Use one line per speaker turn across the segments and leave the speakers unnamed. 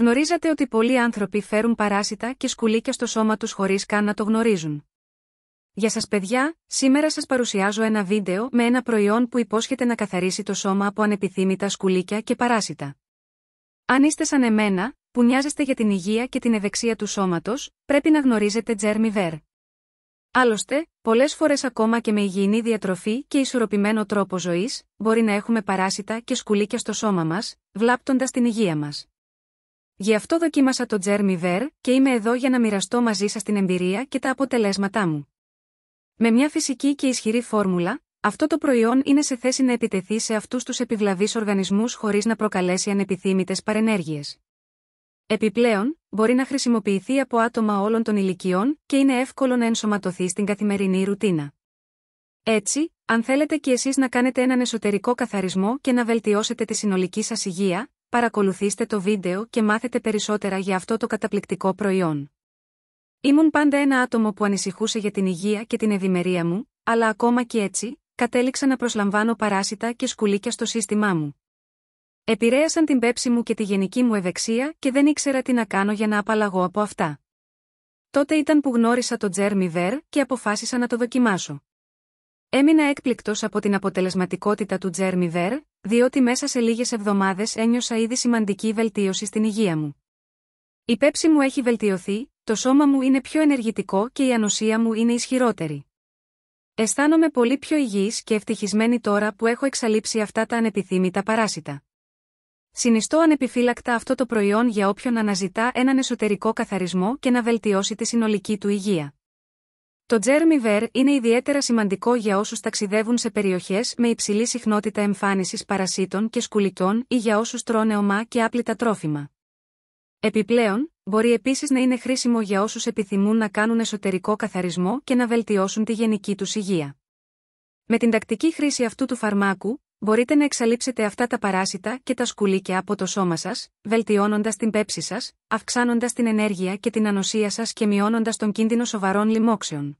Γνωρίζατε ότι πολλοί άνθρωποι φέρουν παράσιτα και σκουλίκια στο σώμα τους χωρίς καν να το γνωρίζουν. Για σας παιδιά, σήμερα σας παρουσιάζω ένα βίντεο με ένα προϊόν που υπόσχεται να καθαρίσει το σώμα από ανεπιθύμητα σκουλίκια και παράσιτα. Αν είστε σαν εμένα, που νοιάζεστε για την υγεία και την ευεξία του σώματος, πρέπει να γνωρίζετε Τζέρμι Βέρ. Άλλωστε, πολλές φορές ακόμα και με υγιεινή διατροφή και ισορροπημένο τρόπο ζωής, μπορεί να έχουμε παράσιτα και σκουλίκια στο σώμα μας, βλάπτοντας την υγεία μας. Γι' αυτό δοκίμασα το Τζέρμι Βέρ και είμαι εδώ για να μοιραστώ μαζί σας την εμπειρία και τα αποτελέσματά μου. Με μια φυσική και ισχυρή φόρμουλα, αυτό το προϊόν είναι σε θέση να επιτεθεί σε αυτούς τους επιβλαβείς οργανισμούς χωρίς να προκαλέσει ανεπιθύμητες παρενέργειες. Επιπλέον, μπορεί να χρησιμοποιηθεί από άτομα όλων των ηλικιών και είναι εύκολο να ενσωματωθεί στην καθημερινή ρουτίνα. Έτσι, αν θέλετε κι εσείς να κάνετε έναν εσωτερικό καθαρισμό και να βελτιώσετε τη συνολική σας υγεία, παρακολουθήστε το βίντεο και μάθετε περισσότερα για αυτό το καταπληκτικό προϊόν. Ήμουν πάντα ένα άτομο που ανησυχούσε για την υγεία και την ευημερία μου, αλλά ακόμα και έτσι, κατέληξα να προσλαμβάνω παράσιτα και σκουλίκια στο σύστημά μου. Επηρέασαν την πέψη μου και τη γενική μου ευεξία και δεν ήξερα τι να κάνω για να απαλλαγώ από αυτά. Τότε ήταν που γνώρισα το Τζέρμι Βέρ και αποφάσισα να το δοκιμάσω. Έμεινα έκπληκτό από την αποτελεσματικότητα του Τζέρμι Βέρ, διότι μέσα σε λίγες εβδομάδες ένιωσα ήδη σημαντική βελτίωση στην υγεία μου. Η πέψη μου έχει βελτιωθεί, το σώμα μου είναι πιο ενεργητικό και η ανοσία μου είναι ισχυρότερη. Αισθάνομαι πολύ πιο υγιής και ευτυχισμένη τώρα που έχω εξαλείψει αυτά τα ανεπιθύμητα παράσιτα. Συνιστώ ανεπιφύλακτα αυτό το προϊόν για όποιον αναζητά έναν εσωτερικό καθαρισμό και να βελτιώσει τη συνολική του υγεία. Το Jeremy Ver είναι ιδιαίτερα σημαντικό για όσους ταξιδεύουν σε περιοχές με υψηλή συχνότητα εμφάνισης παρασίτων και σκουλιτών, ή για όσους τρώνε ομά και άπλυτα τρόφιμα. Επιπλέον, μπορεί επίσης να είναι χρήσιμο για όσους επιθυμούν να κάνουν εσωτερικό καθαρισμό και να βελτιώσουν τη γενική τους υγεία. Με την τακτική χρήση αυτού του φαρμάκου, μπορείτε να εξαλείψετε αυτά τα παράσιτα και τα σκουλίκια από το σώμα σας, βελτιώνοντας την πέψη σας, αυξάνοντας την ενέργεια και την ανοσία σας και μειώνοντας τον κίνδυνο σοβαρών λοιμόξεων.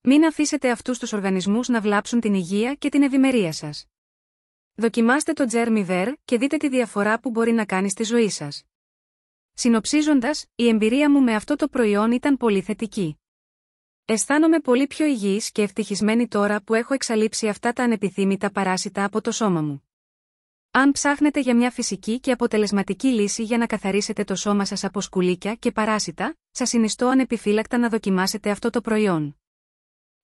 Μην αφήσετε αυτούς τους οργανισμούς να βλάψουν την υγεία και την ευημερία σας. Δοκιμάστε το Jeremy Ver και δείτε τη διαφορά που μπορεί να κάνει στη ζωή σας. Συνοψίζοντας, η εμπειρία μου με αυτό το προϊόν ήταν πολύ θετική. Αισθάνομαι πολύ πιο υγιής και ευτυχισμένη τώρα που έχω εξαλείψει αυτά τα ανεπιθύμητα παράσιτα από το σώμα μου. Αν ψάχνετε για μια φυσική και αποτελεσματική λύση για να καθαρίσετε το σώμα σας από σκουλίκια και παράσιτα, σας συνιστώ ανεπιφύλακτα να δοκιμάσετε αυτό το προϊόν.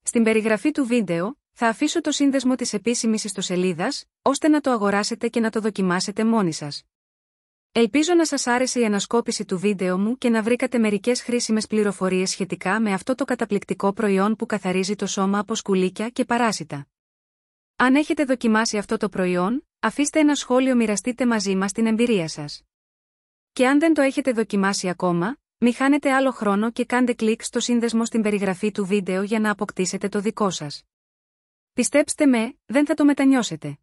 Στην περιγραφή του βίντεο, θα αφήσω το σύνδεσμο της επίσημης ιστοσελίδας, ώστε να το αγοράσετε και να το δοκιμάσετε μόνοι σας. Ελπίζω να σας άρεσε η ανασκόπηση του βίντεο μου και να βρήκατε μερικές χρήσιμες πληροφορίες σχετικά με αυτό το καταπληκτικό προϊόν που καθαρίζει το σώμα από σκουλίκια και παράσιτα. Αν έχετε δοκιμάσει αυτό το προϊόν, αφήστε ένα σχόλιο μοιραστείτε μαζί μας την εμπειρία σας. Και αν δεν το έχετε δοκιμάσει ακόμα, μη χάνετε άλλο χρόνο και κάντε κλικ στο σύνδεσμο στην περιγραφή του βίντεο για να αποκτήσετε το δικό σας. Πιστέψτε με, δεν θα το μετανιώσετε.